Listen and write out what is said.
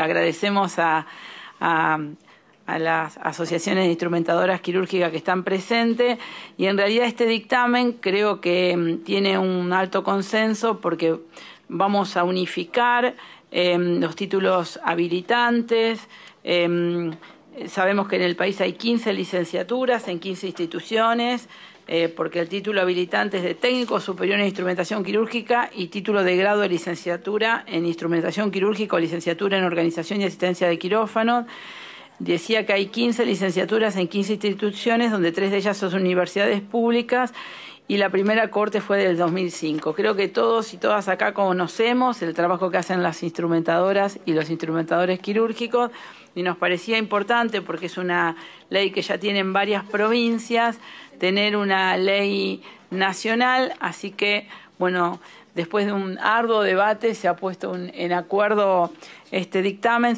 agradecemos a, las asociaciones de instrumentadoras quirúrgicas que están presentes y en realidad este dictamen creo que mm, tiene un alto consenso porque vamos a unificar em, los títulos habilitantes. Em, eh, sabemos que en el país hay 15 licenciaturas en 15 instituciones, eh, porque el título habilitante es de técnico superior en instrumentación quirúrgica y título de grado de licenciatura en instrumentación quirúrgica o licenciatura en organización y asistencia de quirófano. Decía que hay 15 licenciaturas en 15 instituciones, donde tres de ellas son universidades públicas y la primera corte fue del 2005. Creo que todos y todas acá conocemos el trabajo que hacen las instrumentadoras y los instrumentadores quirúrgicos y nos parecía importante porque es una ley que ya tienen varias provincias, tener una ley nacional, así que bueno, después de un arduo debate se ha puesto en acuerdo este dictamen.